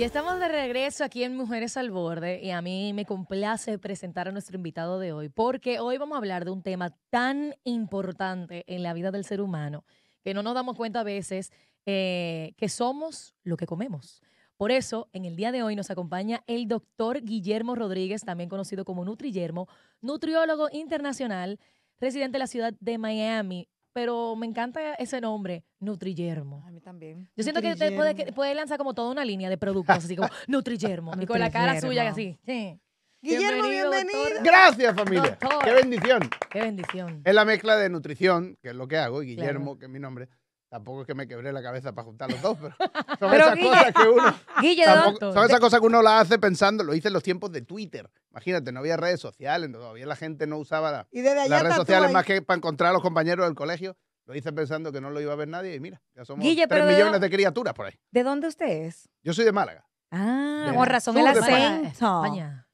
Y estamos de regreso aquí en Mujeres al Borde y a mí me complace presentar a nuestro invitado de hoy porque hoy vamos a hablar de un tema tan importante en la vida del ser humano que no nos damos cuenta a veces eh, que somos lo que comemos. Por eso, en el día de hoy nos acompaña el doctor Guillermo Rodríguez, también conocido como Nutrillermo, nutriólogo internacional, residente de la ciudad de Miami, pero me encanta ese nombre, NutriYermo. A mí también. Yo siento que usted puede, lanzar como toda una línea de productos, así como NutriYermo, y con la cara suya así. Sí. Guillermo, bienvenido. Gracias, familia. Qué bendición. Qué bendición. Es la mezcla de nutrición, que es lo que hago, y Guillermo, que es mi nombre, Tampoco es que me quebré la cabeza para juntar los dos, pero son esas cosas que uno. son esas cosas que uno las hace pensando, lo hice en los tiempos de Twitter. Imagínate, no había redes sociales, todavía la gente no usaba las redes sociales más que para encontrar a los compañeros del colegio. Lo hice pensando que no lo iba a ver nadie y mira, ya somos tres millones de, criaturas por ahí. ¿De dónde usted es? Yo soy de Málaga. Ah, con razón el acento.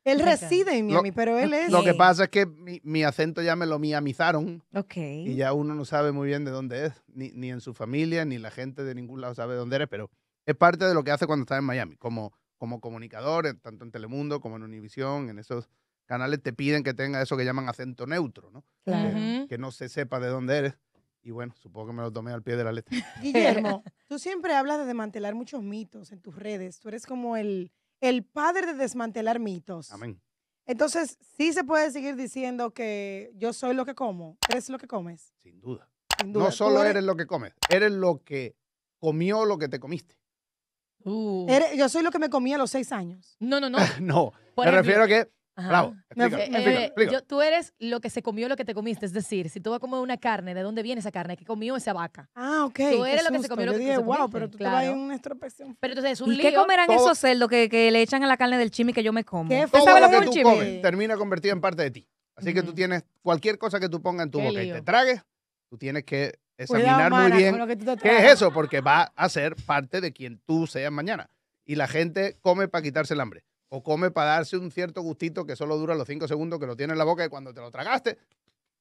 Él reside en Miami, pero él es. Lo que pasa es que mi, acento ya me lo miamizaron. Ok. Y ya uno no sabe muy bien de dónde es, ni, en su familia, ni la gente de ningún lado sabe de dónde eres, pero es parte de lo que hace cuando está en Miami, como, como comunicador, tanto en Telemundo como en Univisión, en esos canales te piden que tenga eso que llaman acento neutro, ¿no? Que, que no se sepa de dónde eres. Y bueno, supongo que me lo tomé al pie de la letra. Guillermo, tú siempre hablas de desmantelar muchos mitos en tus redes. Tú eres como el el padre de desmantelar mitos. Amén. Entonces, sí se puede seguir diciendo que yo soy lo que como, eres lo que comes. Sin duda. No solo eres... lo que comes, eres lo que comió lo que te comiste. Uh. yo soy lo que me comí a los seis años. No, no, no. no, me refiero a que eh, eh, tú eres lo que se comió, lo que te comiste. Es decir, si tú vas a comer una carne, ¿de dónde viene esa carne? ¿Qué comió esa vaca? Ah, ok. Tú eres lo que se comió, lo que pero te entonces un ¿Y ¿Qué comerán esos cerdos que, le echan a la carne del chimi que yo me como? ¿Qué Todo lo que tú termina convertido en parte de ti. Así que tú tienes cualquier cosa que tú pongas en tu boca y te tragues, tú tienes que examinar muy bien qué es eso, porque va a ser parte de quien tú seas mañana. Y la gente come para quitarse el hambre o come para darse un cierto gustito que solo dura los cinco segundos que lo tiene en la boca y cuando te lo tragaste,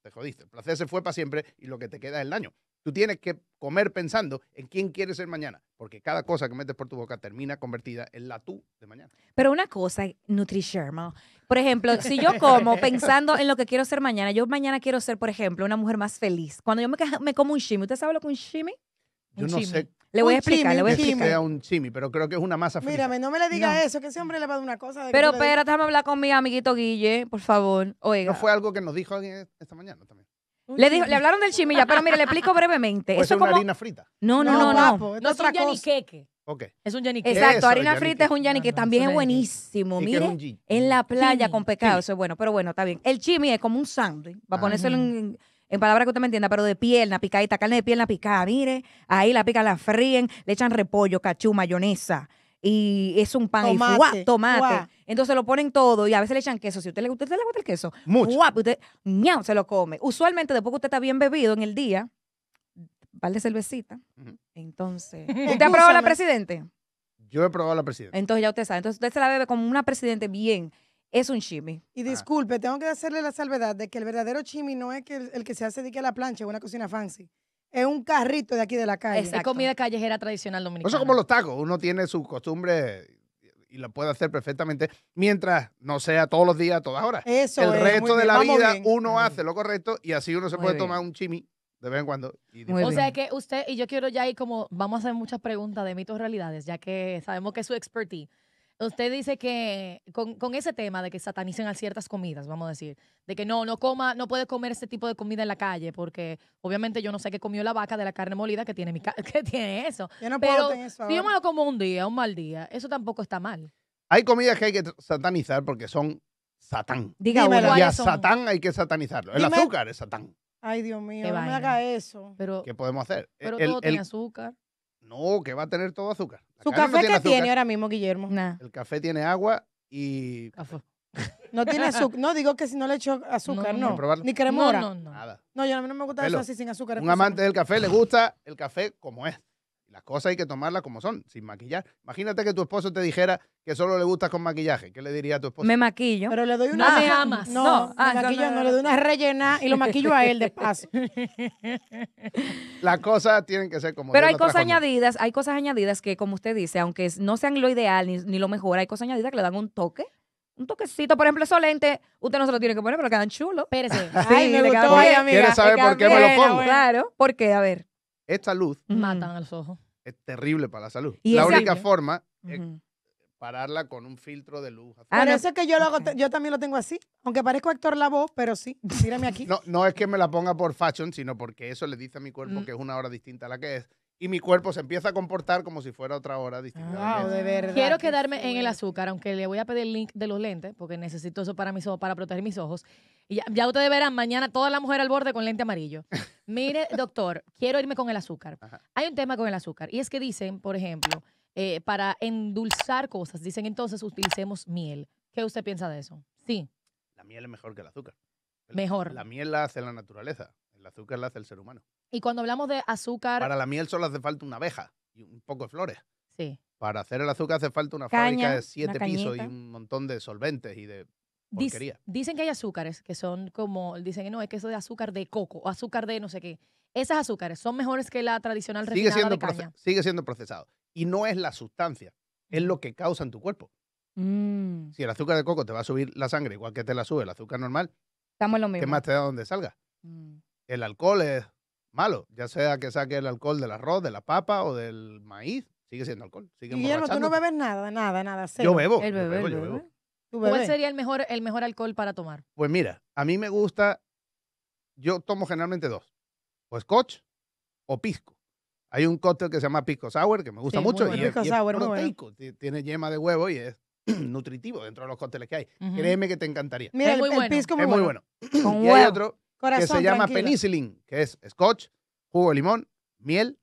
te jodiste. El placer se fue para siempre y lo que te queda es el daño. Tú tienes que comer pensando en quién quieres ser mañana, porque cada cosa que metes por tu boca termina convertida en la tú de mañana. Pero una cosa, NutriSherma, por ejemplo, si yo como pensando en lo que quiero ser mañana, yo mañana quiero ser, por ejemplo, una mujer más feliz. Cuando yo me, como un shimi, ¿usted sabe lo que es un shimi? Yo no sé le voy a explicar, le voy a explicar. Sea un chimi, pero creo que es una masa frita. Mírame, no me le diga eso, que ese hombre le va a dar una cosa. De pero espérate, déjame hablar con mi amiguito Guille, por favor. Oiga. No fue algo que nos dijo alguien esta mañana también. Le, dijo, le hablaron del chimilla, pero mire, le explico brevemente. Pues eso es como... una harina frita. No, no, no, no. no, es un yaniqueque. Okay. Es un yaniqueque. Exacto, harina frita es un yanique. también es, buenísimo. Mire, en la playa con pecado, eso es bueno. Pero bueno, está bien. El chimi es como un sándwich. Va a ah. ponérselo en en palabras que usted me entienda, pero de pierna picadita, carne de pierna picada, mire, ahí la pica, la fríen, le echan repollo, cachú, mayonesa, y es un pan tomate, y tomate. Entonces lo ponen todo y a veces le echan queso. Si usted le, usted le gusta el queso, mucho. usted se lo come. Usualmente después que usted está bien bebido en el día, vale de cervecita. Entonces, ¿usted ha probado la presidente? Yo he probado la presidenta. Entonces ya usted sabe. Entonces usted se la bebe como una presidente bien es un chimi. Y disculpe, tengo que hacerle la salvedad de que el verdadero chimi no es que el, que se hace de que la plancha o una cocina fancy. Es un carrito de aquí de la calle. Es comida callejera tradicional dominicana. Eso es como los tacos. Uno tiene su costumbre y lo puede hacer perfectamente mientras no sea todos los días, a todas horas. Eso El resto de la vida uno hace lo correcto y así uno se puede tomar un chimi de vez en cuando. O sea que usted, y yo quiero ya ir como, vamos a hacer muchas preguntas de mitos realidades, ya que sabemos que es su expertise. Usted dice que con, ese tema de que satanicen a ciertas comidas, vamos a decir, de que no, no coma, no puede comer ese tipo de comida en la calle, porque obviamente yo no sé qué comió la vaca de la carne molida que tiene mi que tiene eso. no Pero Si yo me lo como un día, un mal día, eso tampoco está mal. Hay comidas que hay que satanizar porque son satán. Diga, y a satán hay que satanizarlo. El azúcar es satán. Ay, Dios mío, no me haga eso. Pero, ¿Qué podemos hacer? Pero todo tiene azúcar. No, que va a tener todo azúcar. ¿Su café qué tiene ahora mismo, Guillermo? Nada. El café tiene agua y... No tiene azúcar. No, digo que si no le echo azúcar, no. Ni cremora. No, no, no. Nada. No, yo a mí no me gusta eso así sin azúcar. Un amante del café le gusta el café como es las cosas hay que tomarlas como son, sin maquillar. Imagínate que tu esposo te dijera que solo le gustas con maquillaje. ¿Qué le diría a tu esposo? Me maquillo. Pero le doy una. No me amas. No, ah, no, le doy una rellena y lo maquillo a él de las cosas tienen que ser como. Pero hay cosas añadidas, hay cosas añadidas que, como usted dice, aunque no sean lo ideal ni, lo mejor, hay cosas añadidas que le dan un toque un toquecito, por ejemplo, esos usted no se lo tiene que poner, pero quedan chulos. Espérese. Ay, sí, me gustó, ¿Quiere saber por qué me lo pongo? Claro. porque, A ver. Esta luz. Matan a los ojos es terrible para la salud. la única forma es pararla con un filtro de luz. ah eso es que yo, lo hago, yo también lo tengo así, aunque parezco actor la voz, pero sí, mírame aquí. No, es que me la ponga por fashion, sino porque eso le dice a mi cuerpo mm. que es una hora distinta a la que es y mi cuerpo se empieza a comportar como si fuera otra hora distinta. de verdad. Quiero quedarme en el azúcar, aunque le voy a pedir el link de los lentes, porque necesito eso para para proteger mis ojos. Y ya, usted ustedes verán mañana toda la mujer al borde con lente amarillo. Mire, doctor, quiero irme con el azúcar. Hay un tema con el azúcar, y es que dicen, por ejemplo, eh, para endulzar cosas, dicen entonces utilicemos miel. ¿Qué usted piensa de eso? Sí. La miel es mejor que el azúcar. Mejor. La miel la hace la naturaleza. El azúcar lo hace el ser humano. Y cuando hablamos de azúcar. Para la miel solo hace falta una abeja y un poco de flores. Sí. Para hacer el azúcar hace falta una fábrica de siete pisos y un montón de solventes y de porquería. dicen que hay azúcares que son como. Dicen que no, es que eso de azúcar de coco o azúcar de no sé qué. Esas azúcares son mejores que la tradicional refinada sigue siendo de caña. Sigue siendo procesado. Y no es la sustancia, es lo que causa en tu cuerpo. Mm. Si el azúcar de coco te va a subir la sangre igual que te la sube el azúcar normal, Estamos lo mismo. ¿qué más te da donde salga? Mm el alcohol es malo, ya sea que saque el alcohol del arroz, de la papa o del maíz, sigue siendo alcohol. Sigue Guillermo, tú no bebes nada, nada, nada. Yo bebo. ¿Cuál sería el mejor, el mejor alcohol para tomar? Pues mira, a mí me gusta, yo tomo generalmente dos, o scotch o pisco. Hay un cóctel que se llama Pisco Sour, que me gusta mucho, y, es, tiene yema de huevo y es nutritivo dentro de los cócteles que hay. Créeme que te encantaría. Mira, es muy el, bueno. Pisco es muy bueno. y hay otro que se llama penicilin que es scotch, jugo de limón, miel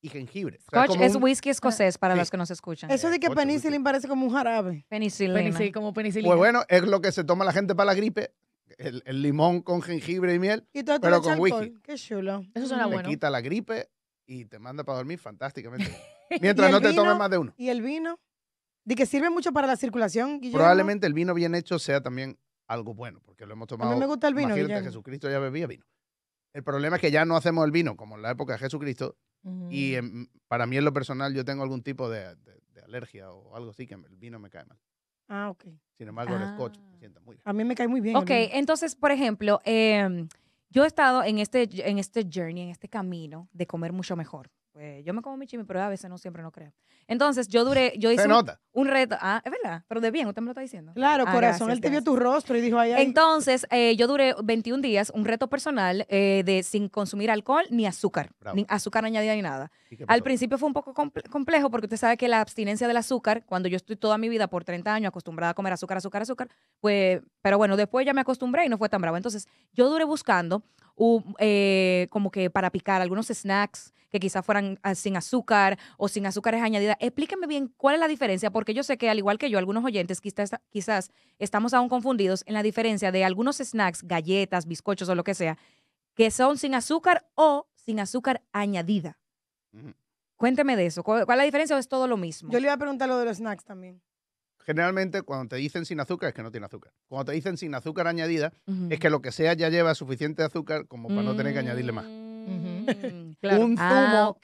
y jengibre. Scotch es whisky escocés para los que nos escuchan. Eso de que penicilin parece como un jarabe. Penicilin. como penicilin Pues bueno, es lo que se toma la gente para la gripe, el, limón con jengibre y miel, Pero con whisky. Qué chulo. Eso suena te bueno. quita la gripe y te manda para dormir fantásticamente. Mientras no te tomes más de uno. ¿Y el vino? ¿De que sirve mucho para la circulación, Guillermo? Probablemente el vino bien hecho sea también algo bueno, porque lo hemos tomado. A mí me gusta el vino. Imagínate, Jesucristo ya bebía vino. El problema es que ya no hacemos el vino como en la época de Jesucristo. Y mm. para mí, en lo personal, yo tengo algún tipo de, alergia o algo así que el vino me cae mal. Ah, ok. Sin embargo, el scotch me ah. sienta muy bien. A mí me cae muy bien. Ok, entonces, por ejemplo, em, yo he estado en este, en este journey, en este camino de comer mucho mejor. Pues, yo me como mi chimi, pero a veces no siempre no creo. Entonces, yo duré, yo hice un, reto. Ah, es verdad, pero de bien, usted me lo está diciendo. Claro, ah, corazón, él te vio tu rostro y dijo, allá. Entonces, eh, yo duré 21 días, un reto personal eh, de sin consumir alcohol ni azúcar, ni azúcar añadida ni nada. Al principio fue un poco complejo porque usted sabe que la abstinencia del azúcar, cuando yo estoy toda mi vida por 30 años acostumbrada a comer azúcar, azúcar, azúcar, pues, pero bueno, después ya me acostumbré y no fue tan bravo. Entonces, yo duré buscando eh, como que para picar algunos snacks que quizás fueran ah, sin azúcar o sin azúcares añadidas. explíqueme bien cuál es la diferencia, porque yo sé que al igual que yo, algunos oyentes quizás, quizás estamos aún confundidos en la diferencia de algunos snacks, galletas, bizcochos o lo que sea, que son sin azúcar o sin azúcar añadida. Cuénteme de eso. ¿Cuál, es la diferencia o es todo lo mismo? Yo le iba a preguntar lo de los snacks también generalmente cuando te dicen sin azúcar es que no tiene azúcar. Cuando te dicen sin azúcar añadida es que lo que sea ya lleva suficiente azúcar como para no tener que añadirle más. Un ah,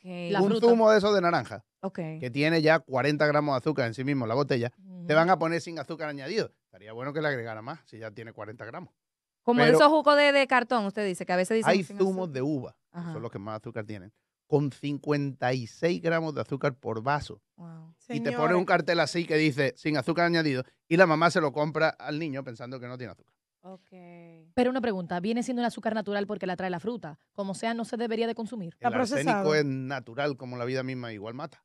zumo, de esos de naranja, que tiene ya 40 gramos de azúcar en sí mismo, la botella, te van a mm. poner sin azúcar añadido. Estaría bueno que le agregara más, si ya tiene 40 gramos. Como esos jugos de, cartón, usted dice, que a veces dicen... Hay zumos de uva, son los que más azúcar tienen, con 56 gramos de azúcar por vaso. Y te pone un cartel así que dice, sin azúcar añadido, y la mamá se lo compra al niño pensando que no tiene azúcar. Pero una pregunta, viene siendo un azúcar natural porque la trae la fruta. Como sea, no se debería de consumir. El arsénico es natural, como la vida misma, igual mata.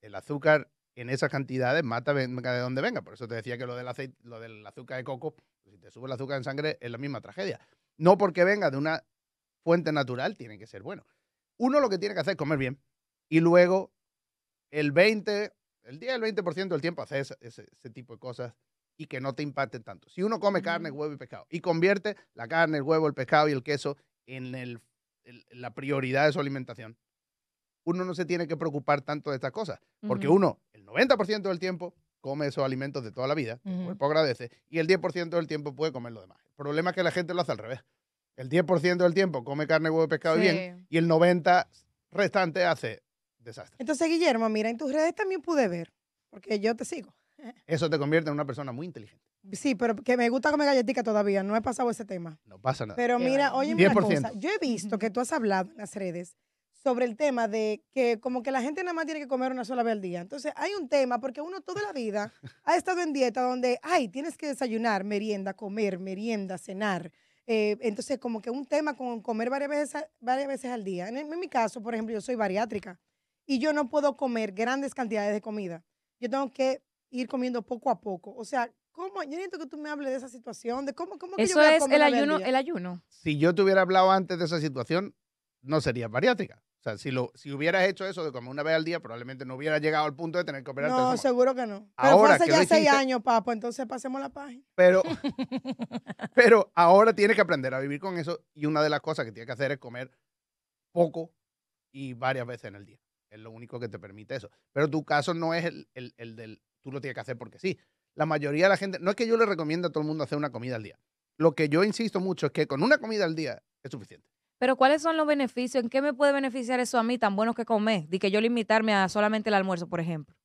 El azúcar en esas cantidades mata de donde venga. Por eso te decía que lo del, aceite, lo del azúcar de coco, si te sube el azúcar en sangre, es la misma tragedia. No porque venga de una fuente natural, tiene que ser bueno. Uno lo que tiene que hacer es comer bien. Y luego, el 20, el 10, el 20% del tiempo hacer ese tipo de cosas y que no te impacten tanto. Si uno come carne, mm. huevo y pescado y convierte la carne, el huevo, el pescado y el queso en la prioridad de su alimentación, uno no se tiene que preocupar tanto de estas cosas, porque uno, el 90% del tiempo, come esos alimentos de toda la vida, el cuerpo agradece, y el 10% del tiempo puede comer lo demás. El problema es que la gente lo hace al revés. El 10% del tiempo come carne, huevo y pescado bien, y el 90% restante hace desastre. Entonces, Guillermo, mira, en tus redes también pude ver, porque yo te sigo eso te convierte en una persona muy inteligente. Sí, pero que me gusta comer galletica todavía. No he pasado ese tema. No pasa nada. Pero mira, oye, una cosa. Yo he visto que tú has hablado en las redes sobre el tema de que como que la gente nada más tiene que comer una sola vez al día. Entonces, hay un tema porque uno toda la vida ha estado en dieta donde, ay, tienes que desayunar, merienda, comer, merienda, cenar. Eh, entonces, como que un tema con comer varias veces, varias veces al día. en mi caso, por ejemplo, yo soy bariátrica y yo no puedo comer grandes cantidades de comida. Yo tengo que ir comiendo poco a poco. O sea, ¿cómo? Yo necesito que tú me hables de esa situación, de cómo, que yo voy a el ayuno, el ayuno. Si yo te hubiera hablado antes de esa situación, no sería bariátrica. O sea, si, lo, si hubieras hecho eso de comer una vez al día, probablemente no hubiera llegado al punto de tener que operarte. No, seguro que no. Pero ahora, hace ya seis años, papo, entonces pasemos la página. Pero, pero ahora tienes que aprender a vivir con eso y una de las cosas que tienes que hacer es comer poco y varias veces en el día. Es lo único que te permite eso. Pero tu caso no es el del tú lo tienes que hacer porque sí. La mayoría de la gente, no es que yo le recomiendo a todo el mundo hacer una comida al día. Lo que yo insisto mucho es que con una comida al día es suficiente. Pero ¿cuáles son los beneficios? ¿En qué me puede beneficiar eso a mí tan bueno que comer? De que yo limitarme a solamente el almuerzo, por ejemplo.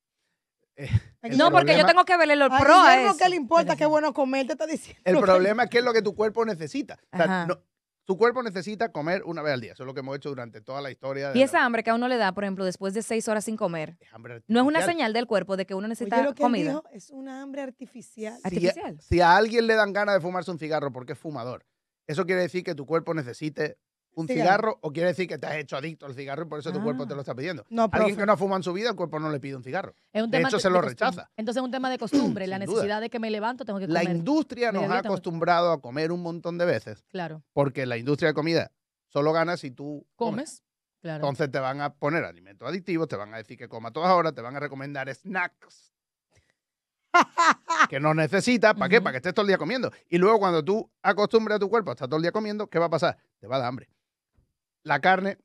Eh, no, porque yo tengo que verle los pros. A, que le importa qué bueno comer, te está diciendo. El problema es que es lo que tu cuerpo necesita. O no, tu cuerpo necesita comer una vez al día. Eso es lo que hemos hecho durante toda la historia. y esa hambre que a uno le da, por ejemplo, después de seis horas sin comer, no es una señal del cuerpo de que uno necesita comida. es una hambre artificial. Si si a alguien le dan ganas de fumarse un cigarro porque es fumador, eso quiere decir que tu cuerpo necesite un cigarro. o quiere decir que te has hecho adicto al cigarro y por eso tu cuerpo te ah. lo está pidiendo. No, Alguien que no ha fumado en su vida, el cuerpo no le pide un cigarro. de hecho, se lo rechaza. Entonces es un tema de costumbre, la necesidad de que me levanto, tengo que comer. La industria nos ha acostumbrado a comer un montón de veces. Claro. Porque la industria de comida solo gana si tú comes. Claro. Entonces te van a poner alimentos adictivos, te van a decir que coma todas horas, te van a recomendar snacks que no necesitas. ¿Para qué? Para que estés todo el día comiendo. Y luego cuando tú acostumbres a tu cuerpo a estar todo el día comiendo, ¿qué va a pasar? Te va a dar hambre la carne,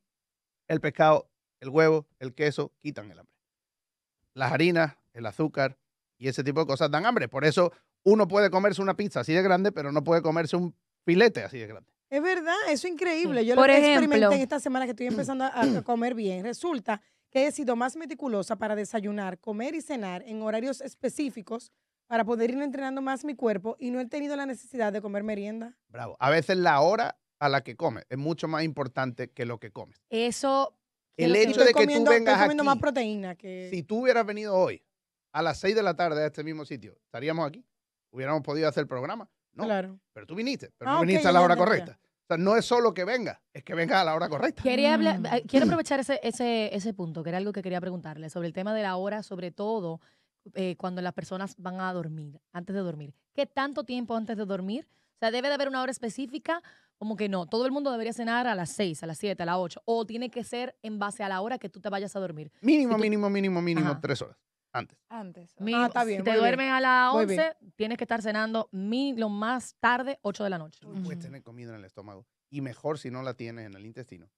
el pescado, el huevo, el queso quitan el hambre. Las harinas, el azúcar y ese tipo de cosas dan hambre. Por eso uno puede comerse una pizza así de grande, pero no puede comerse un filete así de grande. Es verdad, eso es increíble. Yo lo ejemplo, en esta semana que estoy empezando a comer bien. Resulta que he sido más meticulosa para desayunar, comer y cenar en horarios específicos para poder ir entrenando más mi cuerpo y no he tenido la necesidad de comer merienda. Bravo. A veces la hora a la que comes. Es mucho más importante que lo que comes. Eso. El hecho de que comiendo, tú vengas aquí. más proteína que... Si tú hubieras venido hoy a las 6 de la tarde a este mismo sitio, estaríamos aquí. Hubiéramos podido hacer el programa. No, claro. pero tú viniste, pero no ah, viniste a la hora correcta. O sea, no es solo que venga, es que venga a la hora correcta. Quería hablar, mm. eh, quiero aprovechar ese, ese, punto, que era algo que quería preguntarle, sobre el tema de la hora, sobre todo eh, cuando las personas van a dormir, antes de dormir. ¿Qué tanto tiempo antes de dormir? O sea, debe de haber una hora específica como que no, todo el mundo debería cenar a las 6, a las 7, a las 8, o tiene que ser en base a la hora que tú te vayas a dormir. Mínimo, mínimo, mínimo, mínimo, tres horas. Antes. Antes. Ah, está bien. Si te duermes a las 11, tienes que estar cenando lo más tarde, 8 de la noche. Tú puedes tener comida en el estómago y mejor si no la tienes en el intestino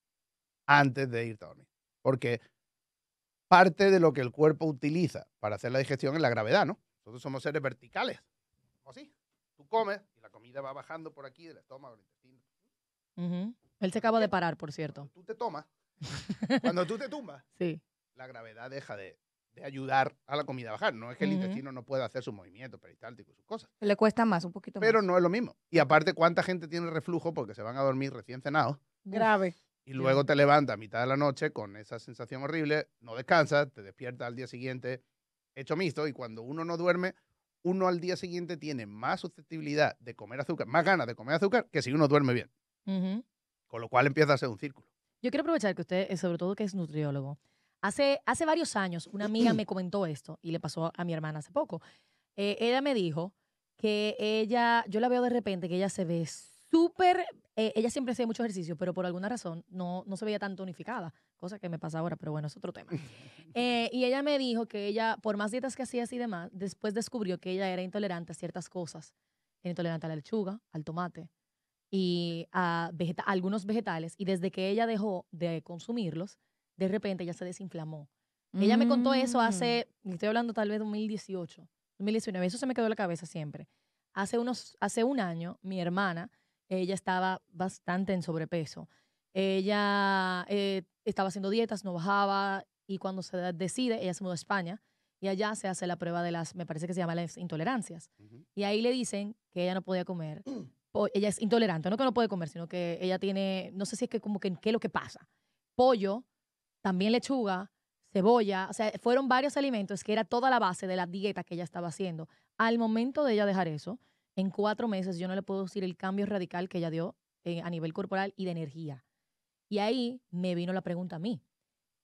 antes de irte a dormir. Porque parte de lo que el cuerpo utiliza para hacer la digestión es la gravedad, ¿no? Nosotros somos seres verticales. ¿O sí? Tú comes y la comida va bajando por aquí del estómago él se acaba de parar, por cierto. Cuando tú te tomas, cuando tú te tumbas, sí. la gravedad deja de, ayudar a la comida a bajar. No es que el intestino no pueda hacer sus movimientos peristálticos sus cosas. Le cuesta más, un poquito Pero más. Pero no es lo mismo. Y aparte, ¿cuánta gente tiene reflujo porque se van a dormir recién cenados? Grave. Y luego te levanta a mitad de la noche con esa sensación horrible, no descansas, te despiertas al día siguiente hecho mixto y cuando uno no duerme, uno al día siguiente tiene más susceptibilidad de comer azúcar, más ganas de comer azúcar que si uno duerme bien. Con lo cual empieza a ser un círculo. Yo quiero aprovechar que usted, eh, sobre todo que es nutriólogo, hace, hace varios años una amiga me comentó esto y le pasó a mi hermana hace poco. Eh, ella me dijo que ella, yo la veo de repente, que ella se ve súper, eh, ella siempre hace mucho ejercicio, pero por alguna razón no, no se veía tan tonificada, cosa que me pasa ahora, pero bueno, es otro tema. y ella me dijo que ella, por más dietas que hacía y demás, después descubrió que ella era intolerante a ciertas cosas. Era intolerante a la lechuga, al tomate, y a ah, vegeta algunos vegetales. Y desde que ella dejó de consumirlos, de repente ella se desinflamó. Ella me contó eso mm. hace, estoy hablando tal vez 2018, 2019, eso se me quedó en la cabeza siempre. Hace, unos, hace un año, mi hermana, ella estaba bastante en sobrepeso. Ella eh, estaba haciendo dietas, no bajaba, y cuando se decide, ella se mudó a España y allá se hace la prueba de las, me parece que se llama las intolerancias. Y ahí le dicen que ella no podía comer ella es intolerante, no que no puede comer, sino que ella tiene, no sé si es que como que qué es lo que pasa. Pollo, también lechuga, cebolla, o sea, fueron varios alimentos que era toda la base de la dieta que ella estaba haciendo. Al momento de ella dejar eso, en cuatro meses yo no le puedo decir el cambio radical que ella dio eh, a nivel corporal y de energía. Y ahí me vino la pregunta a mí,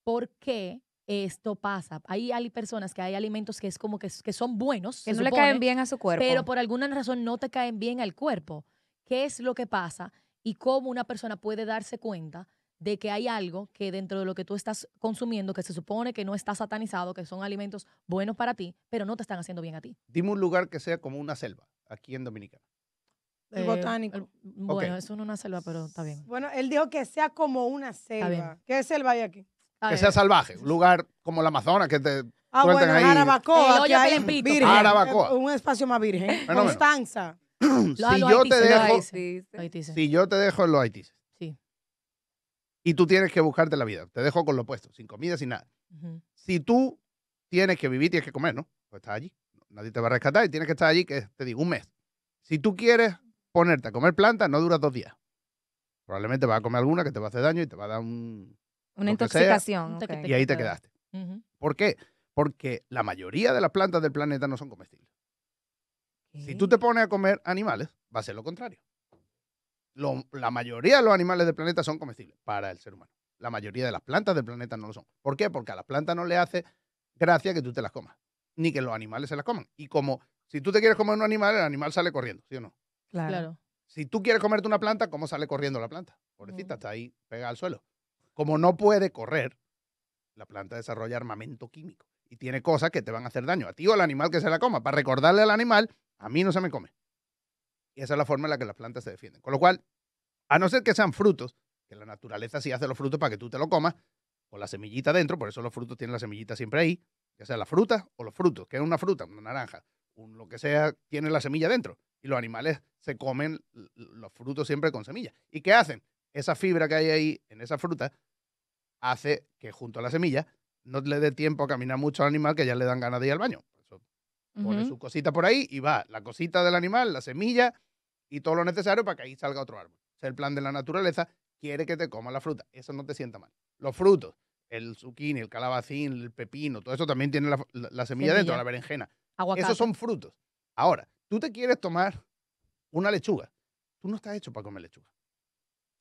¿por qué esto pasa. Hay, hay, personas que hay alimentos que es como que, que son buenos. Que no le caen bien a su cuerpo. Pero por alguna razón no te caen bien al cuerpo qué es lo que pasa y cómo una persona puede darse cuenta de que hay algo que dentro de lo que tú estás consumiendo, que se supone que no está satanizado, que son alimentos buenos para ti, pero no te están haciendo bien a ti. Dime un lugar que sea como una selva, aquí en Dominicana. El eh, botánico. bueno, eso no es una selva, pero está bien. Bueno, él dijo que sea como una selva. ¿Qué selva hay aquí? que sea salvaje, un lugar como el Amazonas, que te ah, bueno, ahí. Arabacoa, eh, que Un espacio más virgen. Constanza si yo te dejo, si yo te dejo en los Haitises Sí. Y tú tienes que buscarte la vida. Te dejo con lo puesto, sin comida, sin nada. Si tú tienes que vivir, tienes que comer, ¿no? Pues estás allí. Nadie te va a rescatar y tienes que estar allí, que te digo, un mes. Si tú quieres ponerte a comer plantas, no dura dos días. Probablemente vas a comer alguna que te va a hacer daño y te va a dar un... Una intoxicación. Y ahí te quedaste. ¿Por qué? Porque la mayoría de las plantas del planeta no son comestibles. Si tú te pones a comer animales, va a ser lo contrario. la mayoría de los animales del planeta son comestibles para el ser humano. La mayoría de las plantas del planeta no lo son. ¿Por qué? Porque a las plantas no le hace gracia que tú te las comas, ni que los animales se las coman. Y como si tú te quieres comer un animal, el animal sale corriendo, ¿sí o no? Claro. Si tú quieres comerte una planta, ¿cómo sale corriendo la planta? Pobrecita, está ahí pegada al suelo. Como no puede correr, la planta desarrolla armamento químico y tiene cosas que te van a hacer daño a ti o al animal que se la coma. Para recordarle al animal a mí no se me come. Y esa es la forma en la que las plantas se defienden. Con lo cual, a no ser que sean frutos, que la naturaleza sí hace los frutos para que tú te lo comas, o la semillita dentro, por eso los frutos tienen la semillita siempre ahí, ya sea la fruta o los frutos, que es una fruta, una naranja, un, lo que sea, tiene la semilla dentro. Y los animales se comen los frutos siempre con semilla. ¿Y qué hacen? Esa fibra que hay ahí en esa fruta hace que junto a la semilla no le dé tiempo a caminar mucho al animal que ya le dan ganas de ir al baño. Pone su cosita por ahí y va la cosita del animal, la semilla y todo lo necesario para que ahí salga otro árbol. O sea, el plan de la naturaleza quiere que te comas la fruta. Eso no te sienta mal. Los frutos, el zucchini, el calabacín, el pepino, todo eso también tiene la, semilla, dentro, la berenjena. Esos son frutos. Ahora, tú te quieres tomar una lechuga. Tú no estás hecho para comer lechuga.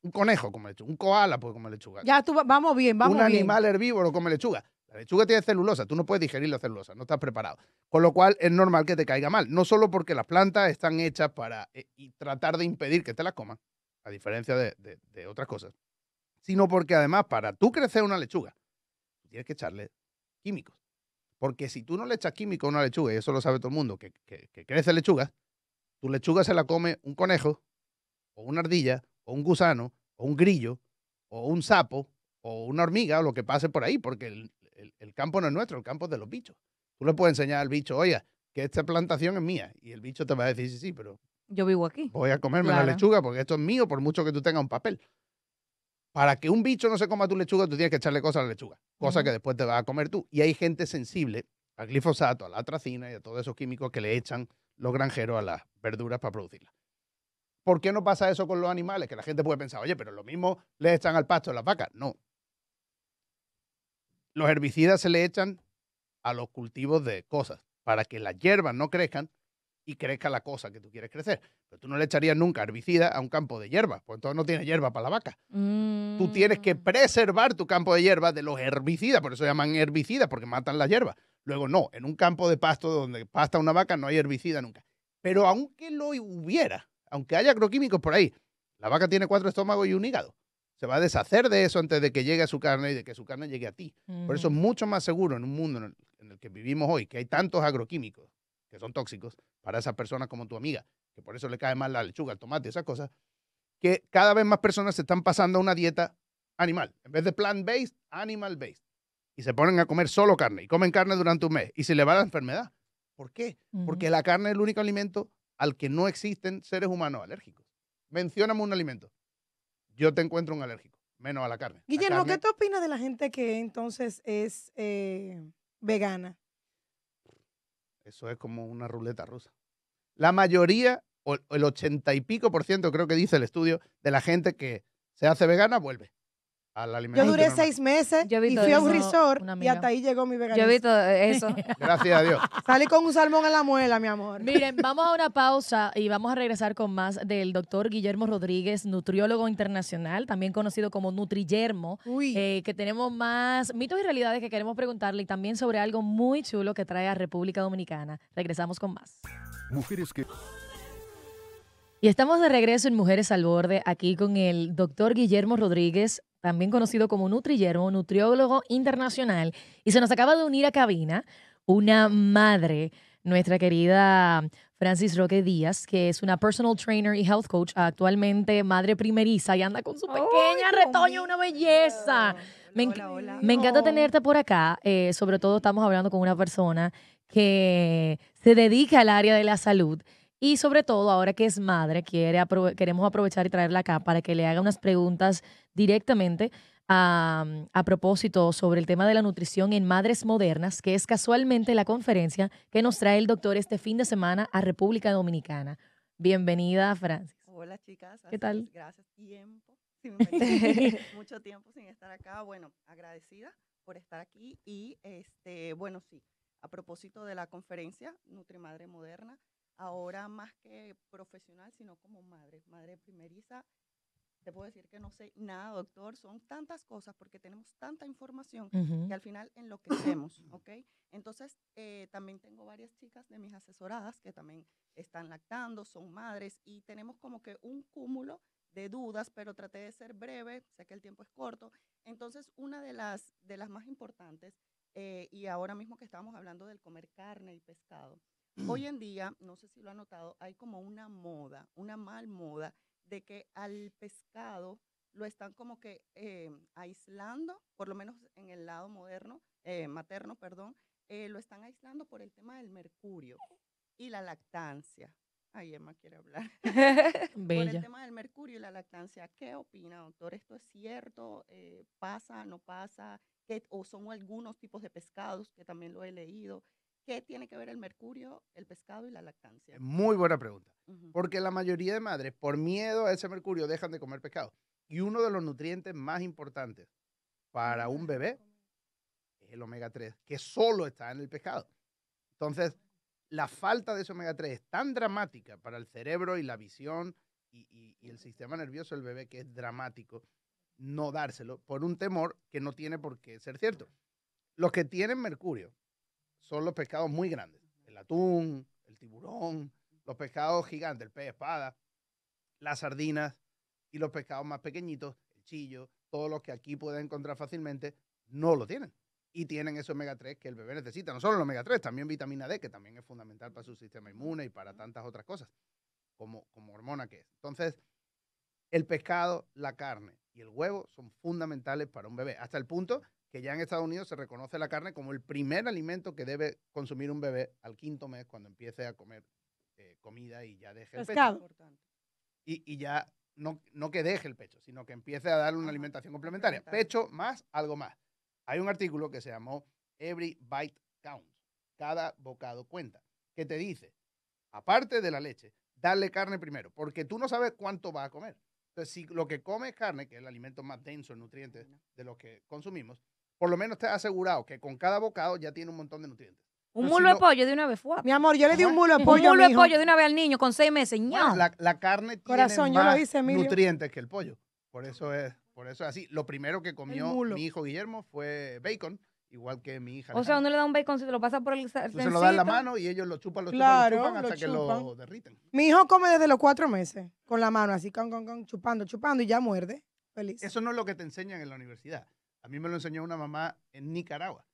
Un conejo come lechuga. Un koala puede comer lechuga. Ya, tú, vamos bien, vamos bien. Un animal herbívoro come lechuga. La lechuga tiene celulosa, tú no puedes digerir la celulosa, no estás preparado. Con lo cual es normal que te caiga mal, no solo porque las plantas están hechas para eh, tratar de impedir que te las coman, a diferencia de, otras cosas, sino porque además para tú crecer una lechuga, tienes que echarle químicos. Porque si tú no le echas químico a una lechuga, y eso lo sabe todo el mundo, que, que crece lechuga, tu lechuga se la come un conejo, o una ardilla, o un gusano, o un grillo, o un sapo, o una hormiga, o lo que pase por ahí, porque el, el, campo no es nuestro, el campo es de los bichos. Tú le puedes enseñar al bicho, oye, que esta plantación es mía. Y el bicho te va a decir, sí, sí, pero... Yo vivo aquí. Voy a comerme la lechuga porque esto es mío, por mucho que tú tengas un papel. Para que un bicho no se coma tu lechuga, tú tienes que echarle cosas a la lechuga, cosa que después te vas a comer tú. Y hay gente sensible al glifosato, a la atracina y a todos esos químicos que le echan los granjeros a las verduras para producirlas. ¿Por qué no pasa eso con los animales? Que la gente puede pensar, oye, pero lo mismo le echan al pasto a las vacas. No, los herbicidas se le echan a los cultivos de cosas para que las hierbas no crezcan y crezca la cosa que tú quieres crecer. Pero tú no le echarías nunca herbicida a un campo de hierba, porque entonces no tiene hierba para la vaca. Tú tienes que mm. preservar tu campo de hierba de los herbicidas, por eso llaman herbicidas, porque matan las hierbas. Luego, no, en un campo de pasto donde pasta una vaca no hay herbicida nunca. Pero aunque lo hubiera, aunque haya agroquímicos por ahí, la vaca tiene cuatro estómagos y un hígado se va a deshacer de eso antes de que llegue a su carne y de que su carne llegue a ti. Por eso es mucho más seguro en un mundo en el, que vivimos hoy, que hay tantos agroquímicos que son tóxicos para esas personas como tu amiga, que por eso le cae mal la lechuga, el tomate, esas cosas, que cada vez más personas se están pasando a una dieta animal. En vez de plant-based, animal-based. Y se ponen a comer solo carne y comen carne durante un mes y se le va la enfermedad. ¿Por qué? Porque la carne es el único alimento al que no existen seres humanos alérgicos. Mencionamos un alimento yo te encuentro un alérgico, menos a la carne. Guillermo, ¿qué te opinas de la gente que entonces es eh, vegana? Eso es como una ruleta rusa. La mayoría, o el ochenta y pico por ciento, creo que dice el estudio, de la gente que se hace vegana vuelve. Yo duré seis meses y fui a un resort y hasta ahí llegó mi veganismo. Yo vi todo eso. Gracias a Dios. Salí con un salmón en la muela, mi amor. Miren, vamos a una pausa y vamos a regresar con más del doctor Guillermo Rodríguez, nutriólogo internacional, también conocido como Nutriyermo, eh, que tenemos más mitos y realidades que queremos preguntarle y también sobre algo muy chulo que trae a República Dominicana. Regresamos con más. Mujeres que... Y estamos de regreso en Mujeres al Borde, aquí con el doctor Guillermo Rodríguez, también conocido como Nutrillero, nutriólogo internacional. Y se nos acaba de unir a cabina una madre, nuestra querida Francis Roque Díaz, que es una personal trainer y health coach, actualmente madre primeriza y anda con su pequeña retoño, una belleza. Me, me encanta tenerte por acá, eh, sobre todo estamos hablando con una persona que se dedica al área de la salud y sobre todo, ahora que es madre, quiere queremos aprovechar y traerla acá para que le haga unas preguntas directamente a, a, propósito sobre el tema de la nutrición en madres modernas, que es casualmente la conferencia que nos trae el doctor este fin de semana a República Dominicana. Bienvenida, Francis. Hola, chicas. ¿Qué tal? Gracias. Tiempo. mucho tiempo sin estar acá. Bueno, agradecida por estar aquí. Y, este, bueno, sí, a propósito de la conferencia Nutrimadre Moderna, ahora más que profesional, sino como madre, madre primeriza. Te puedo decir que no sé nada, doctor. Son tantas cosas porque tenemos tanta información que al final enloquecemos, ¿ok? Entonces, eh, también tengo varias chicas de mis asesoradas que también están lactando, son madres y tenemos como que un cúmulo de dudas, pero traté de ser breve, sé que el tiempo es corto. Entonces, una de las, de las más importantes, eh, y ahora mismo que estamos hablando del comer carne y pescado, Hoy mm. en día, no sé si lo ha notado, hay como una moda, una mal moda de que al pescado lo están como que em, aislando, por lo menos en el lado moderno, eh, materno, perdón, eh, lo están aislando por el tema del mercurio y la lactancia. Ay, Emma quiere hablar. Por el tema del mercurio y la lactancia, ¿qué opina, doctor? ¿Esto es cierto? Eh, ¿Pasa, no pasa? ¿O son algunos tipos de pescados que también lo he leído? ¿Qué tiene que ver el mercurio, el pescado y la lactancia? Eh, muy buena pregunta. Porque la mayoría de madres, por miedo a ese mercurio, dejan de comer pescado. Y uno de los nutrientes más importantes para un bebé es el omega 3, que solo está en el pescado. Entonces, la falta de ese omega 3 es tan dramática para el cerebro y la visión y, y el sistema nervioso del bebé que es dramático no dárselo por un temor que no tiene por qué ser cierto. Los que tienen mercurio son los pescados muy grandes. El atún, el tiburón, los pescados gigantes, el pez espada, las sardinas y los pescados más pequeñitos, el chillo, todos los que aquí pueden encontrar fácilmente, no lo tienen. Y tienen esos omega 3 que el bebé necesita. No solo los omega 3, también vitamina D, que también es fundamental para su sistema inmune y para tantas otras cosas, como, como hormona que es. Entonces, el pescado, la carne y el huevo son fundamentales para un bebé, hasta el punto que ya en Estados Unidos se reconoce la carne como el primer alimento que debe consumir un bebé al quinto mes cuando empiece a comer eh, comida y ya deje el pecho. Y, y ya no, no, que deje el pecho, sino que empiece a darle una alimentación complementaria. Pecho más, algo más. Hay un artículo que se llamó Every Bite Counts, cada bocado cuenta, que te dice, aparte de la leche, darle carne primero, porque tú no sabes cuánto va a comer. Entonces, si lo que come es carne, que es el alimento más denso en nutrientes de los que consumimos, por lo menos te has asegurado que con cada bocado ya tiene un montón de nutrientes. Un mulo de pollo de una vez fue. Mi amor, yo le di un mulo de pollo. Un mulo de pollo de una vez al niño con seis meses. No, la, carne tiene más nutrientes que el pollo. Por eso es, por eso es así. Lo primero que comió mi hijo Guillermo fue bacon, igual que mi hija. O sea, ¿dónde le da un bacon, si te lo pasa por el Se lo da en la mano y ellos lo chupan, lo chupan, lo chupan hasta que lo derriten. Mi hijo come desde los cuatro meses con la mano, así con, con, con, chupando, chupando y ya muerde. Feliz. Eso no es lo que te enseñan en la universidad. A mí me lo enseñó una mamá en Nicaragua,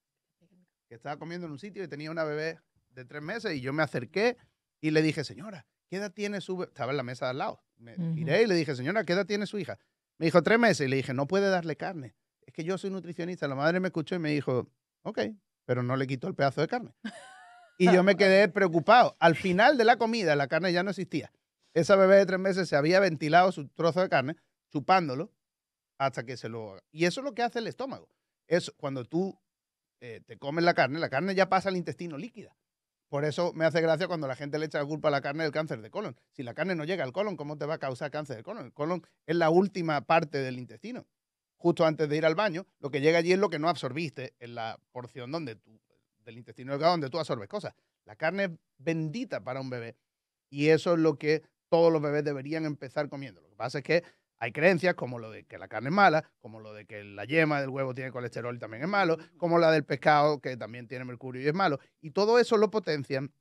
que estaba comiendo en un sitio y tenía una bebé de tres meses y yo me acerqué y le dije, señora, ¿qué edad tiene su bebé? Estaba en la mesa de al lado. Me y le dije, señora, ¿qué edad tiene su hija? Me dijo, tres meses. Y le dije, no puede darle carne. Es que yo soy nutricionista. La madre me escuchó y me dijo, ok, pero no le quitó el pedazo de carne. Y yo me quedé preocupado. Al final de la comida, la carne ya no existía. Esa bebé de tres meses se había ventilado su trozo de carne, chupándolo, hasta que se lo haga. Y eso es lo que hace el estómago. Es cuando tú eh, te comes la carne, la carne ya pasa al intestino líquida. Por eso me hace gracia cuando la gente le echa la culpa a la carne del cáncer de colon. Si la carne no llega al colon, ¿cómo te va a causar cáncer de colon? El colon es la última parte del intestino. Justo antes de ir al baño, lo que llega allí es lo que no absorbiste en la porción donde tú, del intestino delgado donde tú absorbes cosas. La carne es bendita para un bebé. Y eso es lo que todos los bebés deberían empezar comiendo. Lo que pasa es que hay creencias como lo de que la carne es mala, como lo de que la yema del huevo tiene colesterol y también es malo, como la del pescado que también tiene mercurio y es malo. Y todo eso lo potencian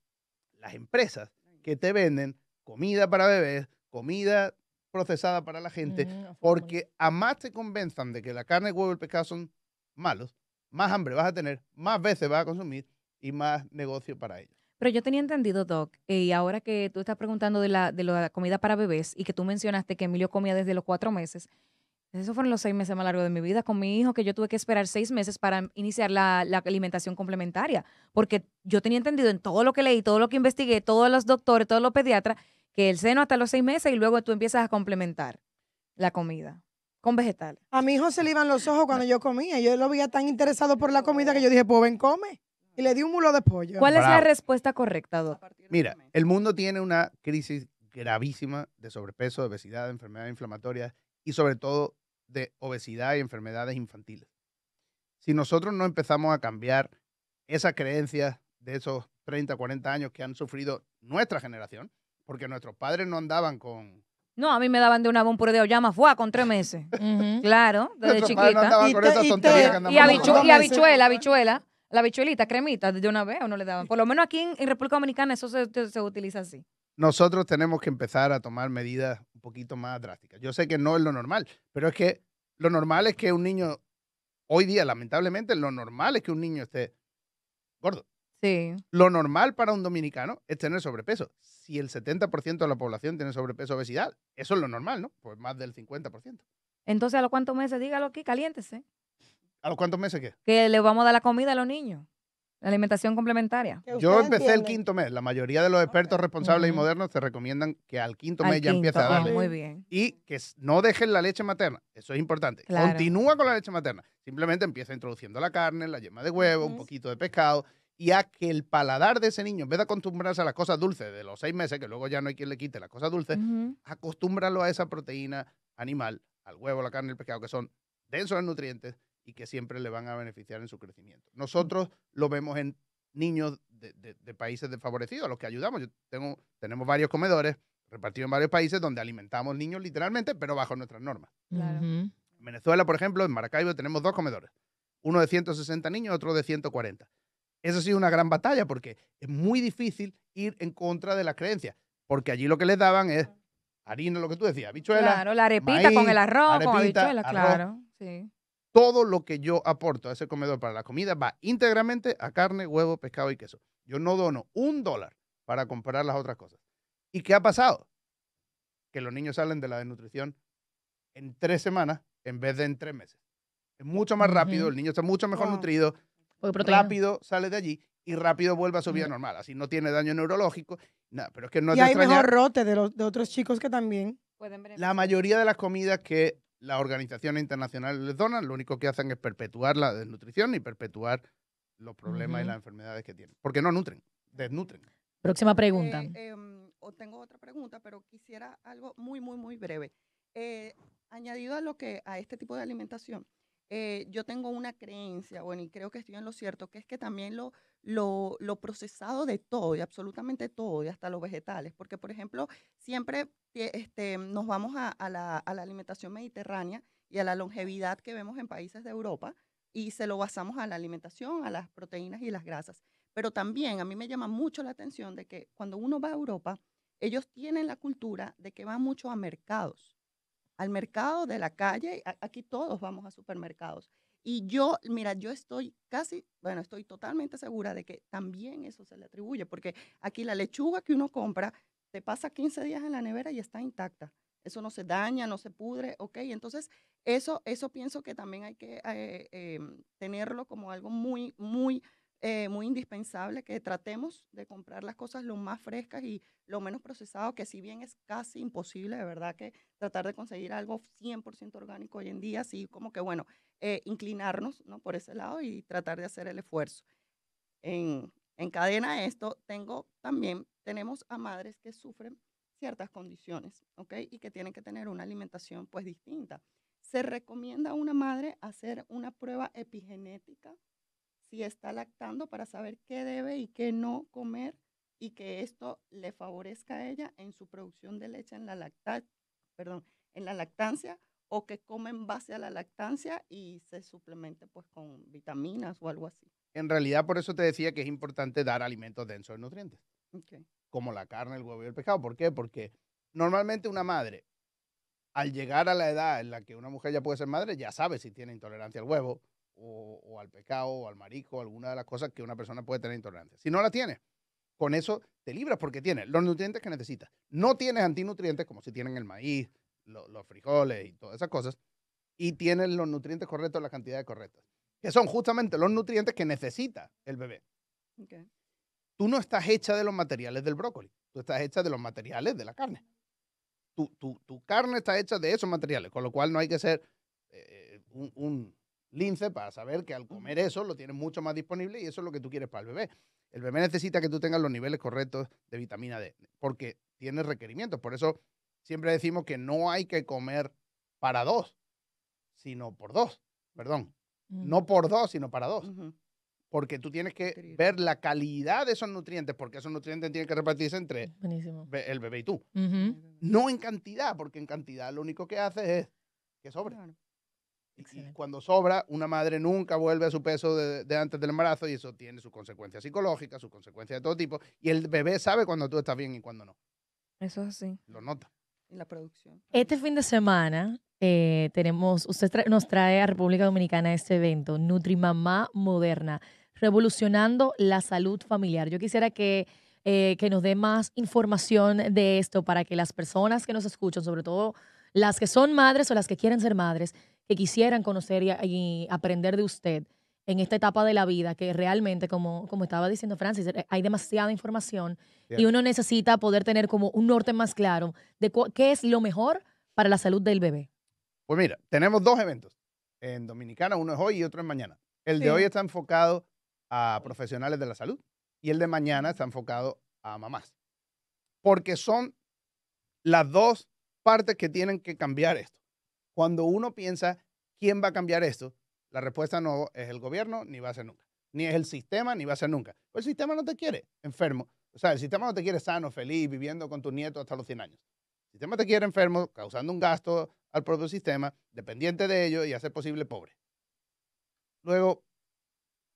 las empresas que te venden comida para bebés, comida procesada para la gente, mm, porque a más te convenzan de que la carne, el huevo y el pescado son malos, más hambre vas a tener, más veces vas a consumir y más negocio para ellos. Pero yo tenía entendido, Doc, eh, y ahora que tú estás preguntando de la, comida para bebés y que tú mencionaste que Emilio comía desde los cuatro meses, esos fueron los seis meses más largos de mi vida con mi hijo, que yo tuve que esperar seis meses para iniciar la, la, alimentación complementaria, porque yo tenía entendido en todo lo que leí, todo lo que investigué, todos los doctores, todos los pediatras, que el seno hasta los seis meses y luego tú empiezas a complementar la comida con vegetales. A mi hijo se le iban los ojos cuando yo comía, yo lo veía tan interesado por la comida que yo dije, pues ven, come. Y le di un mulo de pollo. ¿Cuál es la respuesta correcta, Mira, el mundo tiene una crisis gravísima de sobrepeso, obesidad, enfermedades inflamatorias y sobre todo de obesidad y enfermedades infantiles. Si nosotros no empezamos a cambiar esas creencias de esos 30, 40 años que han sufrido nuestra generación, porque nuestros padres no andaban con... No, a mí me daban de una bombura de oyama, fue con tres meses. Claro, desde chiquita. y, con y, y habichuela, habichuela la bichuelita, cremita, de una vez o no le daban. Por lo menos aquí en, República Dominicana eso se, utiliza así. Nosotros tenemos que empezar a tomar medidas un poquito más drásticas. Yo sé que no es lo normal, pero es que lo normal es que un niño, hoy día lamentablemente, lo normal es que un niño esté gordo. Sí. Lo normal para un dominicano es tener sobrepeso. Si el 70% de la población tiene sobrepeso o obesidad, eso es lo normal, ¿no? Pues más del 50%. Entonces, ¿a los cuántos meses? Dígalo aquí, caliéntese. ¿A los cuántos meses qué? Que le vamos a dar la comida a los niños. La alimentación complementaria. Yo empecé el quinto mes. La mayoría de los expertos responsables y modernos te recomiendan que al quinto mes ya empiece a ah, darle. Muy bien. Y que no dejen la leche materna. Eso es importante. Continúa con la leche materna. Simplemente empieza introduciendo la carne, la yema de huevo, un poquito de pescado. Y a que el paladar de ese niño, en vez de acostumbrarse a las cosas dulces de los seis meses, que luego ya no hay quien le quite las cosas dulces, acostúmbralo a esa proteína animal, al huevo, la carne, el pescado, que son densos en nutrientes, y que siempre le van a beneficiar en su crecimiento. Mm. Nosotros lo vemos en niños de, países desfavorecidos, a los que ayudamos. Yo tengo, tenemos varios comedores repartidos en varios países donde alimentamos niños literalmente, pero bajo nuestras normas. En Venezuela, por ejemplo, en Maracaibo tenemos dos comedores, uno de 160 niños, otro de 140. Eso ha sido una gran batalla porque es muy difícil ir en contra de las creencias, porque allí lo que les daban es harina, lo que tú decías, habichuelas. Claro, la arepita con el arroz, arepita, claro. Sí todo lo que yo aporto a ese comedor para la comida va íntegramente a carne, huevo, pescado y queso. Yo no dono un dólar para comprar las otras cosas. ¿Y qué ha pasado? Que los niños salen de la desnutrición en tres semanas en vez de en tres meses. Es mucho más rápido, el niño está mucho mejor nutrido, rápido sale de allí y rápido vuelve a su vida normal. Así no tiene daño neurológico, nada, pero es que no y de hay mejor rote de otros chicos que también. La mayoría de las comidas que las organizaciones internacionales les donan, lo único que hacen es perpetuar la desnutrición y perpetuar los problemas y las enfermedades que tienen. Porque no nutren, desnutren. Próxima pregunta. Em, tengo otra pregunta, pero quisiera algo muy, muy, muy breve. Eh, añadido a lo que a este tipo de alimentación, eh, yo tengo una creencia, bueno, y creo que estoy en lo cierto, que es que también lo, procesado de todo, y absolutamente todo, y hasta los vegetales, porque por ejemplo, siempre este, nos vamos a, la, a la alimentación mediterránea y a la longevidad que vemos en países de Europa, y se lo basamos a la alimentación, a las proteínas y las grasas. Pero también a mí me llama mucho la atención de que cuando uno va a Europa, ellos tienen la cultura de que van mucho a mercados al mercado de la calle, aquí todos vamos a supermercados. Y yo, mira, yo estoy casi, bueno, estoy totalmente segura de que también eso se le atribuye, porque aquí la lechuga que uno compra te pasa 15 días en la nevera y está intacta. Eso no se daña, no se pudre, ¿ok? Entonces, eso, eso pienso que también hay que eh, em, tenerlo como algo muy, muy, eh, muy indispensable que tratemos de comprar las cosas lo más frescas y lo menos procesado, que si bien es casi imposible, de verdad, que tratar de conseguir algo 100% orgánico hoy en día, sí, como que, bueno, eh, inclinarnos ¿no? por ese lado y tratar de hacer el esfuerzo. En, en cadena esto, tengo también, tenemos a madres que sufren ciertas condiciones, ¿ok? Y que tienen que tener una alimentación, pues, distinta. Se recomienda a una madre hacer una prueba epigenética si está lactando para saber qué debe y qué no comer y que esto le favorezca a ella en su producción de leche en la, lacta perdón, en la lactancia o que come en base a la lactancia y se suplemente pues con vitaminas o algo así. En realidad por eso te decía que es importante dar alimentos densos de nutrientes, como la carne, el huevo y el pescado. ¿Por qué? Porque normalmente una madre, al llegar a la edad en la que una mujer ya puede ser madre, ya sabe si tiene intolerancia al huevo, o, al pecado o al marico, alguna de las cosas que una persona puede tener intolerancia. Si no la tiene, con eso te libras porque tienes los nutrientes que necesitas. No tienes antinutrientes como si tienen el maíz, los frijoles y todas esas cosas. Y tienes los nutrientes correctos, las cantidades correctas, que son justamente los nutrientes que necesita el bebé. Tú no estás hecha de los materiales del brócoli, tú estás hecha de los materiales de la carne. Tu, carne está hecha de esos materiales, con lo cual no hay que ser eh, eh, un lince para saber que al comer eso lo tienes mucho más disponible y eso es lo que tú quieres para el bebé. El bebé necesita que tú tengas los niveles correctos de vitamina D porque tiene requerimientos. Por eso siempre decimos que no hay que comer para dos, sino por dos. Perdón, mm. no por dos, sino para dos. Porque tú tienes que ver la calidad de esos nutrientes, porque esos nutrientes tienen que repartirse entre el bebé y tú. No en cantidad, porque en cantidad lo único que hace es que sobre. Y cuando sobra, una madre nunca vuelve a su peso de, antes del embarazo y eso tiene sus consecuencias psicológicas, sus consecuencias de todo tipo. Y el bebé sabe cuando tú estás bien y cuando no. Eso es así. Lo nota. Y la producción. Este fin de semana eh, tenemos, usted nos trae a República Dominicana este evento, Nutrimamá Moderna, revolucionando la salud familiar. Yo quisiera que, eh, que nos dé más información de esto para que las personas que nos escuchan, sobre todo las que son madres o las que quieren ser madres, que quisieran conocer y, aprender de usted en esta etapa de la vida, que realmente, como, como estaba diciendo Francis, eh, hay demasiada información y uno necesita poder tener como un norte más claro de qué es lo mejor para la salud del bebé. Pues mira, tenemos dos eventos en Dominicana, uno es hoy y otro es mañana. El de hoy está enfocado a profesionales de la salud y el de mañana está enfocado a mamás, porque son las dos partes que tienen que cambiar esto. Cuando uno piensa, ¿quién va a cambiar esto? La respuesta no es el gobierno, ni va a ser nunca. Ni es el sistema, ni va a ser nunca. Pues el sistema no te quiere enfermo. O sea, el sistema no te quiere sano, feliz, viviendo con tus nietos hasta los 100 años. El sistema te quiere enfermo, causando un gasto al propio sistema, dependiente de ello y hacer posible pobre. Luego,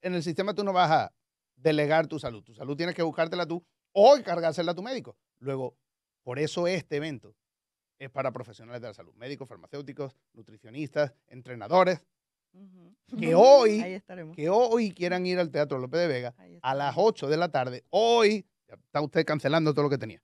en el sistema tú no vas a delegar tu salud. Tu salud tienes que buscártela tú o encargársela a tu médico. Luego, por eso este evento es para profesionales de la salud, médicos, farmacéuticos, nutricionistas, entrenadores, que, hoy, que hoy quieran ir al Teatro López de Vega a las 8 de la tarde. Hoy está usted cancelando todo lo que tenía.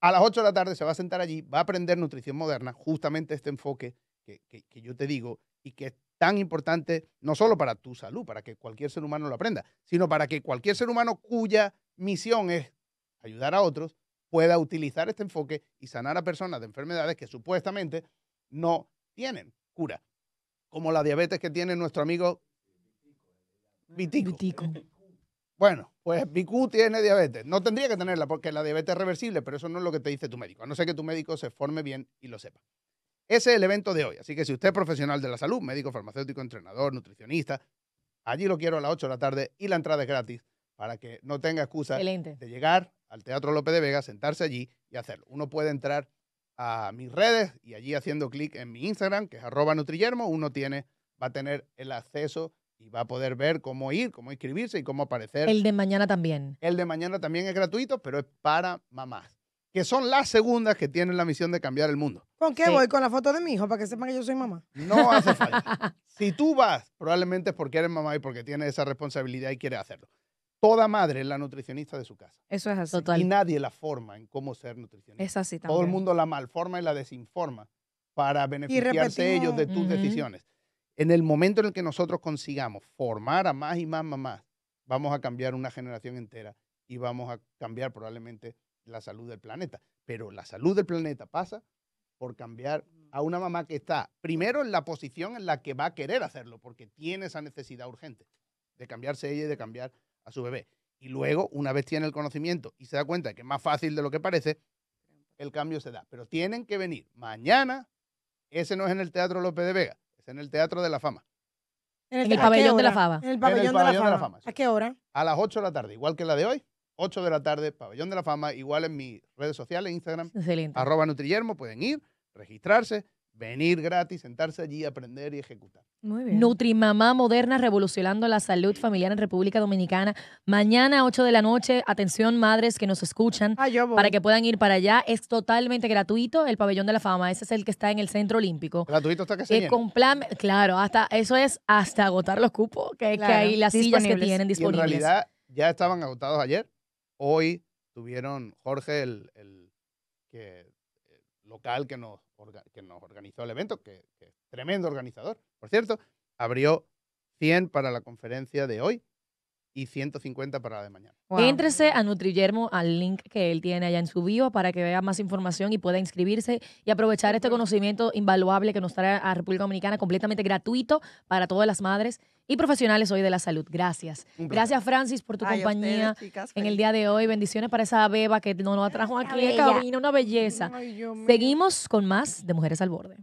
A las 8 de la tarde se va a sentar allí, va a aprender nutrición moderna, justamente este enfoque que, que yo te digo y que es tan importante no solo para tu salud, para que cualquier ser humano lo aprenda, sino para que cualquier ser humano cuya misión es ayudar a otros, pueda utilizar este enfoque y sanar a personas de enfermedades que supuestamente no tienen cura, como la diabetes que tiene nuestro amigo Vitico. Bueno, pues Vicu tiene diabetes. No tendría que tenerla porque la diabetes es reversible, pero eso no es lo que te dice tu médico, a no ser que tu médico se forme bien y lo sepa. Ese es el evento de hoy. Así que si usted es profesional de la salud, médico, farmacéutico, entrenador, nutricionista, allí lo quiero a las 8 de la tarde y la entrada es gratis para que no tenga excusa de llegar al Teatro López de Vega, sentarse allí y hacerlo. Uno puede entrar a mis redes y allí haciendo clic en mi Instagram, que es arroba Nutrillermo, uno tiene, va a tener el acceso y va a poder ver cómo ir, cómo inscribirse y cómo aparecer. El de mañana también. El de mañana también es gratuito, pero es para mamás, que son las segundas que tienen la misión de cambiar el mundo. ¿Con qué voy? ¿Con la foto de mi hijo para que sepan que yo soy mamá? No hace falta. si tú vas, probablemente es porque eres mamá y porque tienes esa responsabilidad y quieres hacerlo toda madre es la nutricionista de su casa. Eso es así. Y nadie la forma en cómo ser nutricionista. Es así también. Todo el mundo la malforma y la desinforma para beneficiarse ellos de tus decisiones. En el momento en el que nosotros consigamos formar a más y más mamás, vamos a cambiar una generación entera y vamos a cambiar probablemente la salud del planeta. Pero la salud del planeta pasa por cambiar a una mamá que está primero en la posición en la que va a querer hacerlo, porque tiene esa necesidad urgente de cambiarse ella y de cambiar a su bebé. Y luego, una vez tiene el conocimiento y se da cuenta que es más fácil de lo que parece, el cambio se da. Pero tienen que venir. Mañana, ese no es en el Teatro López de Vega, es en el Teatro de la Fama. En el, pabellón de la fama. En el pabellón, de, la fama. ¿A qué hora? A las 8 de la tarde, igual que la de hoy. 8 de la tarde, pabellón de la fama, igual en mis redes sociales, Instagram, Excelente. arroba Nutrillermo, pueden ir, registrarse venir gratis, sentarse allí, aprender y ejecutar. Muy bien. Nutrimamá Moderna revolucionando la salud familiar en República Dominicana. Mañana a 8 de la noche, atención madres que nos escuchan ah, para que puedan ir para allá. Es totalmente gratuito el Pabellón de la Fama. Ese es el que está en el Centro Olímpico. Gratuito está que se eh, plan, Claro, hasta, eso es hasta agotar los cupos que, hay, las sillas que tienen disponibles. en realidad ya estaban agotados ayer. Hoy tuvieron Jorge, el, el que local que nos, que nos organizó el evento, que, que, es tremendo organizador. Por cierto, abrió 100 para la conferencia de hoy y 150 para la de mañana. Entrese a Nutriyermo, al link que él tiene allá en su bio, para que vea más información y pueda inscribirse y aprovechar este conocimiento invaluable que nos trae a República Dominicana, completamente gratuito para todas las madres y profesionales hoy de la salud. Gracias. Gracias, Francis, por tu compañía en el día de hoy. Bendiciones para esa beba que nos, atrajo aquí una belleza. Seguimos con más de Mujeres al Borde.